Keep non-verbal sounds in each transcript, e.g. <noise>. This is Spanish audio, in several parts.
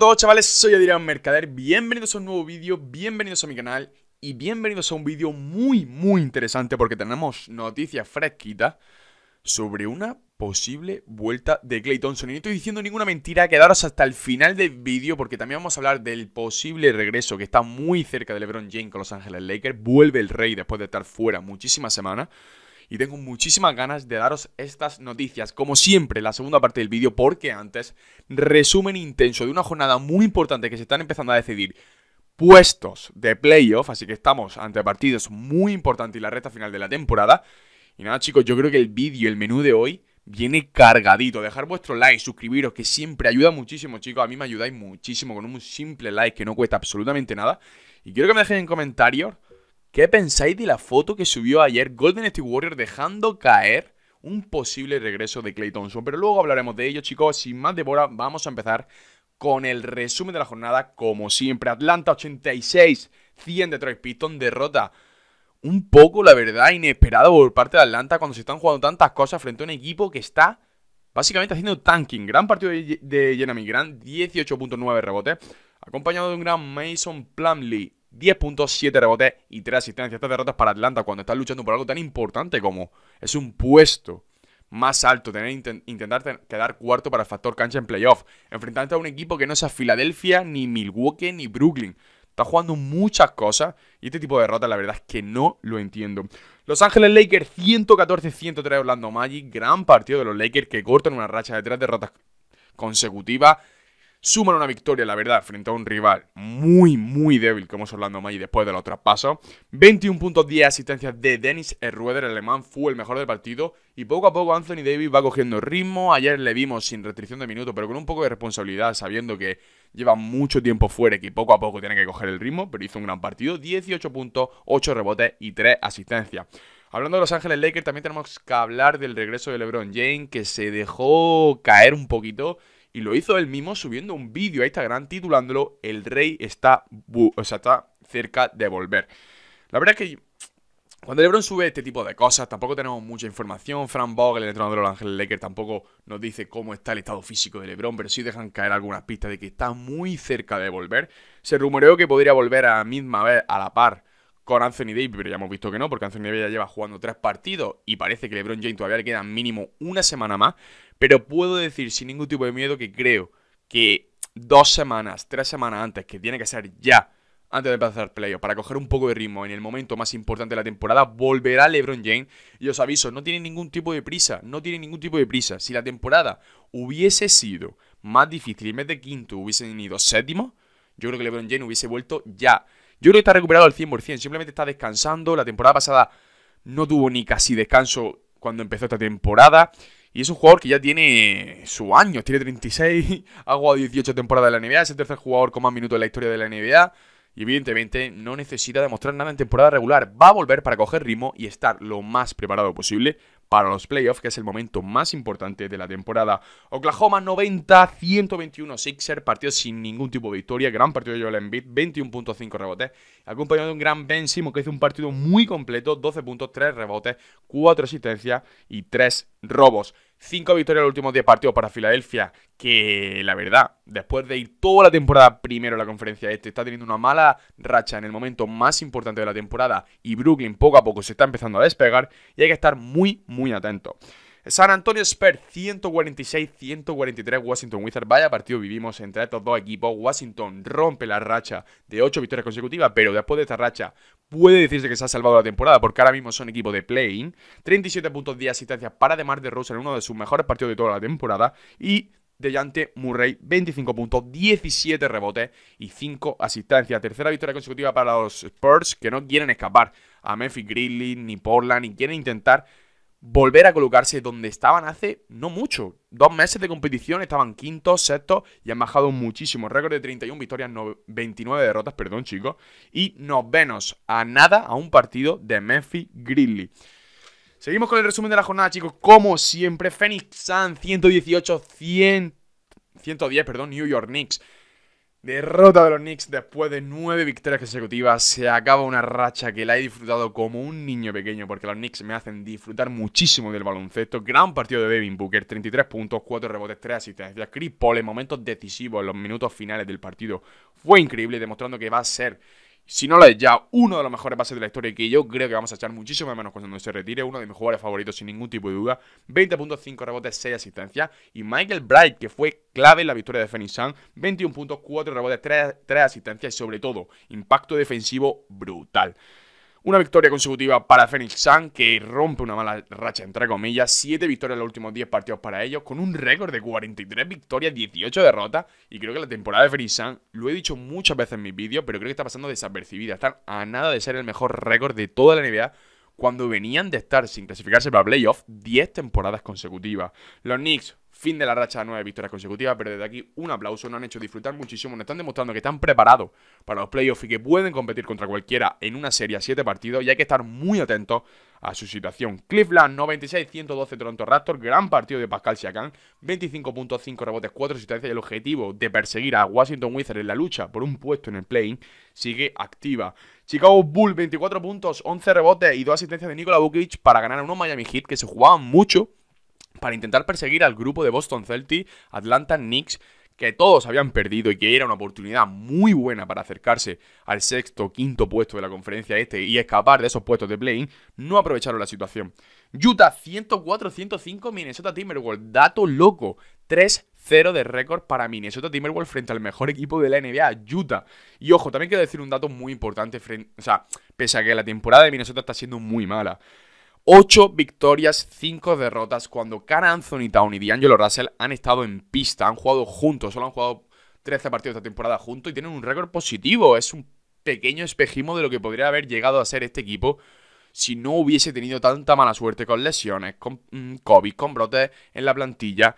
todos chavales, soy Adrián Mercader, bienvenidos a un nuevo vídeo, bienvenidos a mi canal y bienvenidos a un vídeo muy muy interesante porque tenemos noticias fresquitas sobre una posible vuelta de Clay Thompson. Y no estoy diciendo ninguna mentira, quedaros hasta el final del vídeo porque también vamos a hablar del posible regreso que está muy cerca de LeBron James con Los Ángeles Lakers. Vuelve el rey después de estar fuera muchísimas semanas y tengo muchísimas ganas de daros estas noticias, como siempre, la segunda parte del vídeo, porque antes, resumen intenso de una jornada muy importante que se están empezando a decidir puestos de playoff, así que estamos ante partidos muy importantes y la recta final de la temporada. Y nada chicos, yo creo que el vídeo, el menú de hoy viene cargadito. Dejar vuestro like, suscribiros, que siempre ayuda muchísimo, chicos. A mí me ayudáis muchísimo con un simple like que no cuesta absolutamente nada. Y quiero que me dejéis en comentarios ¿Qué pensáis de la foto que subió ayer Golden State Warrior dejando caer un posible regreso de Clay Thompson? Pero luego hablaremos de ello, chicos. Sin más demora, vamos a empezar con el resumen de la jornada. Como siempre, Atlanta 86, 100 de Detroit Pistons, derrota un poco, la verdad, inesperado por parte de Atlanta cuando se están jugando tantas cosas frente a un equipo que está básicamente haciendo tanking. Gran partido de Jeremy Grant, 18.9 rebote, acompañado de un gran Mason Plumlee 10 puntos, 7 rebotes y 3 asistencias. Estas derrotas para Atlanta cuando estás luchando por algo tan importante como es un puesto más alto, tener, intentar quedar cuarto para el factor cancha en playoff, enfrentarte a un equipo que no sea Filadelfia, ni Milwaukee, ni Brooklyn. Está jugando muchas cosas y este tipo de derrotas la verdad es que no lo entiendo. Los Ángeles Lakers 114-103 Orlando Magic, gran partido de los Lakers que cortan una racha de tres derrotas consecutivas suman una victoria, la verdad, frente a un rival muy, muy débil como es más y después de los traspasos. 21 puntos, asistencias de Dennis Rueder, el alemán, fue el mejor del partido. Y poco a poco Anthony Davis va cogiendo ritmo. Ayer le vimos sin restricción de minutos, pero con un poco de responsabilidad, sabiendo que lleva mucho tiempo fuera y que poco a poco tiene que coger el ritmo, pero hizo un gran partido. 18 puntos, 8 rebotes y 3 asistencias. Hablando de Los Ángeles Lakers, también tenemos que hablar del regreso de LeBron James, que se dejó caer un poquito y lo hizo él mismo subiendo un vídeo a Instagram titulándolo El rey está, está cerca de volver. La verdad es que cuando LeBron sube este tipo de cosas, tampoco tenemos mucha información. Frank Vogel, el entrenador de los Ángeles Lakers, tampoco nos dice cómo está el estado físico de LeBron, pero sí dejan caer algunas pistas de que está muy cerca de volver. Se rumoreó que podría volver a la misma vez a la par con Anthony Davis, pero ya hemos visto que no, porque Anthony Davis ya lleva jugando tres partidos y parece que LeBron James todavía le queda mínimo una semana más. Pero puedo decir sin ningún tipo de miedo que creo que dos semanas, tres semanas antes, que tiene que ser ya, antes de pasar playoff, para coger un poco de ritmo en el momento más importante de la temporada, volverá LeBron James. Y os aviso, no tiene ningún tipo de prisa, no tiene ningún tipo de prisa. Si la temporada hubiese sido más difícil y en vez de quinto hubiesen ido séptimo, yo creo que LeBron James hubiese vuelto ya. Yo está recuperado al 100%, simplemente está descansando. La temporada pasada no tuvo ni casi descanso cuando empezó esta temporada. Y es un jugador que ya tiene su año, tiene 36, <laughs> ha jugado 18 temporadas de la NBA, es el tercer jugador con más minutos en la historia de la NBA. Y evidentemente no necesita demostrar nada en temporada regular. Va a volver para coger ritmo y estar lo más preparado posible para los playoffs, que es el momento más importante de la temporada. Oklahoma 90, 121 Sixer, partido sin ningún tipo de victoria, gran partido de Joel Embiid, 21.5 rebotes, acompañado de un gran Ben que hizo un partido muy completo, 12.3 rebotes, 4 asistencias y 3 robos. Cinco victorias en los últimos 10 partidos para Filadelfia, que la verdad, después de ir toda la temporada primero la conferencia este, está teniendo una mala racha en el momento más importante de la temporada y Brooklyn poco a poco se está empezando a despegar y hay que estar muy, muy atento. San Antonio Spurs 146-143 Washington Wizards. Vaya partido vivimos entre estos dos equipos. Washington rompe la racha de 8 victorias consecutivas, pero después de esta racha puede decirse que se ha salvado la temporada porque ahora mismo son equipos de playing. 37 puntos de asistencia para DeMar DeRozan en uno de sus mejores partidos de toda la temporada y DeJante Murray, 25 puntos, 17 rebotes y 5 asistencias. Tercera victoria consecutiva para los Spurs que no quieren escapar a Memphis Grizzlies ni Portland ni quieren intentar volver a colocarse donde estaban hace no mucho. Dos meses de competición, estaban quinto, sexto y han bajado muchísimo. Récord de 31 victorias, 29 derrotas, perdón chicos. Y nos vemos a nada a un partido de Memphis Grizzlies. Seguimos con el resumen de la jornada, chicos. Como siempre, Phoenix Sun 118, 110, perdón, New York Knicks Derrota de los Knicks después de nueve victorias consecutivas. Se acaba una racha que la he disfrutado como un niño pequeño, porque los Knicks me hacen disfrutar muchísimo del baloncesto. Gran partido de Devin Booker: 33 puntos, 4 rebotes, 3 asistencias. Chris en momentos decisivos, en los minutos finales del partido, fue increíble, demostrando que va a ser si no lo es ya, uno de los mejores bases de la historia que yo creo que vamos a echar muchísimo menos cuando se retire, uno de mis jugadores favoritos sin ningún tipo de duda, 20.5 rebotes, 6 asistencias, y Michael Bright, que fue clave en la victoria de Phoenix Sun, 21.4 rebotes, 3 asistencias y sobre todo, impacto defensivo brutal. Una victoria consecutiva para Phoenix Sun, que rompe una mala racha, entre comillas. Siete victorias en los últimos diez partidos para ellos, con un récord de 43 victorias, 18 derrotas. Y creo que la temporada de Phoenix Sun, lo he dicho muchas veces en mis vídeos, pero creo que está pasando desapercibida. Están a nada de ser el mejor récord de toda la NBA cuando venían de estar sin clasificarse para playoff 10 temporadas consecutivas. Los Knicks, fin de la racha de 9 victorias consecutivas, pero desde aquí un aplauso, nos han hecho disfrutar muchísimo, nos están demostrando que están preparados para los playoffs y que pueden competir contra cualquiera en una serie a 7 partidos y hay que estar muy atentos a su situación. Cleveland 96-112 Toronto Raptors, gran partido de Pascal Siakam, 25.5 rebotes, 4 asistencias y el objetivo de perseguir a Washington Wizards en la lucha por un puesto en el play sigue activa. Chicago Bull 24 puntos, 11 rebotes y 2 asistencias de Nikola Vukic para ganar a unos Miami Heat que se jugaban mucho para intentar perseguir al grupo de Boston Celtics, Atlanta Knicks que todos habían perdido y que era una oportunidad muy buena para acercarse al sexto, o quinto puesto de la conferencia este y escapar de esos puestos de play no aprovecharon la situación. Utah 104-105, Minnesota Timberwolves, dato loco, 3-0 de récord para Minnesota Timberwolves frente al mejor equipo de la NBA, Utah. Y ojo, también quiero decir un dato muy importante, o sea, pese a que la temporada de Minnesota está siendo muy mala. 8 victorias, 5 derrotas, cuando Cara Anthony Town y D'Angelo Russell han estado en pista, han jugado juntos, solo han jugado 13 partidos esta temporada juntos y tienen un récord positivo. Es un pequeño espejismo de lo que podría haber llegado a ser este equipo si no hubiese tenido tanta mala suerte con lesiones, con mm, COVID, con brotes en la plantilla.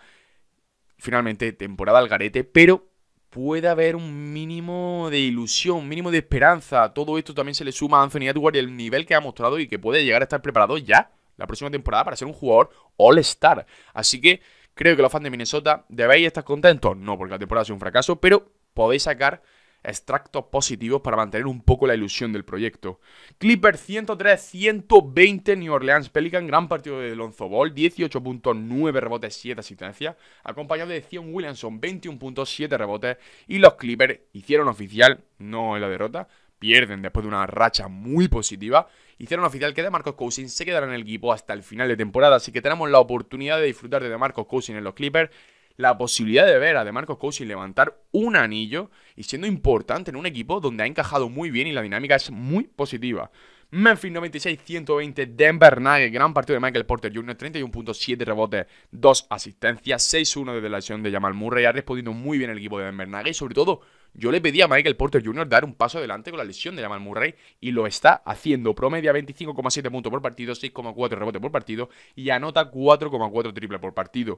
Finalmente, temporada al garete, pero Puede haber un mínimo de ilusión, un mínimo de esperanza. todo esto también se le suma a Anthony Edwards y el nivel que ha mostrado y que puede llegar a estar preparado ya la próxima temporada para ser un jugador all-star. Así que creo que los fans de Minnesota debéis estar contentos. No, porque la temporada ha sido un fracaso, pero podéis sacar extractos positivos para mantener un poco la ilusión del proyecto. Clipper 103-120 New Orleans Pelican, gran partido de Lonzo Ball, 18.9 rebotes, 7 asistencias, acompañado de Zion Williamson, 21.7 rebotes, y los Clippers hicieron oficial, no en la derrota, pierden después de una racha muy positiva, hicieron oficial que de Marcos Cousins se quedará en el equipo hasta el final de temporada, así que tenemos la oportunidad de disfrutar de Marcos Cousins en los Clippers, la posibilidad de ver a DeMarcus Cousins levantar un anillo y siendo importante en un equipo donde ha encajado muy bien y la dinámica es muy positiva. Memphis 96-120, Denver Nuggets, gran partido de Michael Porter Jr., 31.7 rebotes, 2 asistencias, 6-1 desde la lesión de Jamal Murray, ha respondido muy bien el equipo de Denver Nuggets y sobre todo yo le pedí a Michael Porter Jr. dar un paso adelante con la lesión de Jamal Murray y lo está haciendo. Promedia 25,7 puntos por partido, 6,4 rebote por partido y anota 4,4 triple por partido.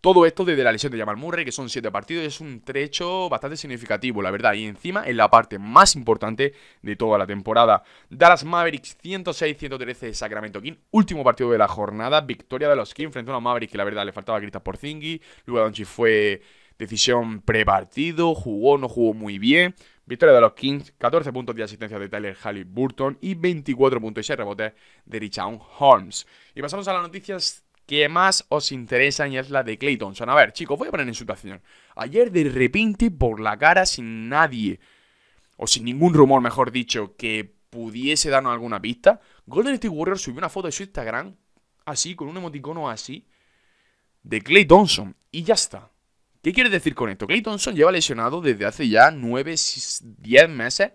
Todo esto desde la lesión de Jamal Murray, que son 7 partidos, es un trecho bastante significativo, la verdad. Y encima es en la parte más importante de toda la temporada. Dallas Mavericks 106-113 de Sacramento King, último partido de la jornada, victoria de los Kings frente a los Mavericks, que la verdad le faltaba a Porzinghi. luego Luego Doncic fue decisión prepartido, jugó, no jugó muy bien. Victoria de los Kings, 14 puntos de asistencia de Tyler Halliburton y 24 puntos y 6 rebotes de Richard Holmes. Y pasamos a las noticias que más os interesan y es la de Clay Thompson. A ver, chicos, voy a poner en situación. Ayer de repente por la cara sin nadie, o sin ningún rumor, mejor dicho, que pudiese darnos alguna pista, Golden State Warriors subió una foto de su Instagram, así, con un emoticono así, de Clay Thompson. Y ya está. ¿Qué quiere decir con esto? Clay Thompson lleva lesionado desde hace ya 9, 10 meses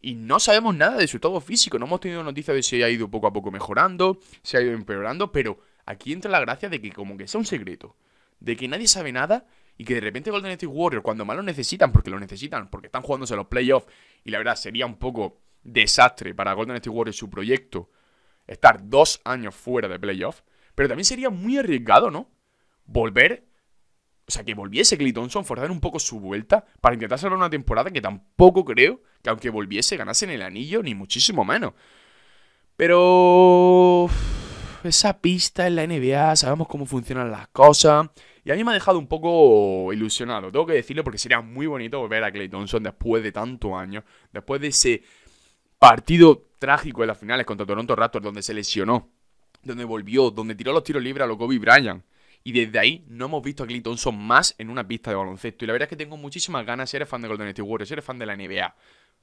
y no sabemos nada de su estado físico. No hemos tenido noticias de si ha ido poco a poco mejorando, si ha ido empeorando, pero aquí entra la gracia de que como que sea un secreto, de que nadie sabe nada y que de repente Golden State Warriors, cuando más lo necesitan, porque lo necesitan, porque están jugándose los playoffs, y la verdad sería un poco desastre para Golden State Warriors su proyecto estar dos años fuera de playoffs, pero también sería muy arriesgado, ¿no? Volver o sea, que volviese Clay Thompson, forzar un poco su vuelta para intentar salvar una temporada que tampoco creo que aunque volviese ganasen el anillo, ni muchísimo menos. Pero... Esa pista en la NBA, sabemos cómo funcionan las cosas. Y a mí me ha dejado un poco ilusionado, tengo que decirlo, porque sería muy bonito volver a Clay Thompson después de tanto año, después de ese partido trágico de las finales contra Toronto Raptors, donde se lesionó, donde volvió, donde tiró los tiros libres a lo Kobe Bryant y desde ahí no hemos visto a Clay más en una pista de baloncesto. Y la verdad es que tengo muchísimas ganas si eres fan de Golden State Warriors, si eres fan de la NBA.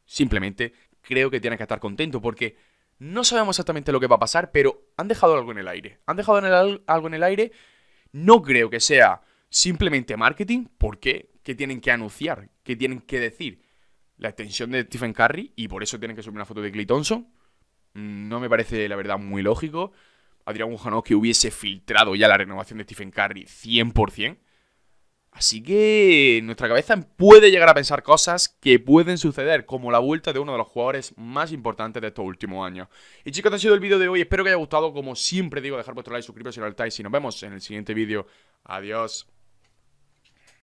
Simplemente creo que tienes que estar contento porque no sabemos exactamente lo que va a pasar, pero han dejado algo en el aire. Han dejado algo en el aire. No creo que sea simplemente marketing, porque ¿qué tienen que anunciar? ¿Qué tienen que decir? La extensión de Stephen Curry y por eso tienen que subir una foto de Clay mm, No me parece, la verdad, muy lógico. Adrián que hubiese filtrado ya la renovación de Stephen Curry 100%. Así que nuestra cabeza puede llegar a pensar cosas que pueden suceder, como la vuelta de uno de los jugadores más importantes de estos últimos años. Y chicos, ha sido el vídeo de hoy. Espero que haya gustado. Como siempre digo, dejar vuestro like, suscribiros si no lo estáis. Y nos vemos en el siguiente vídeo. Adiós.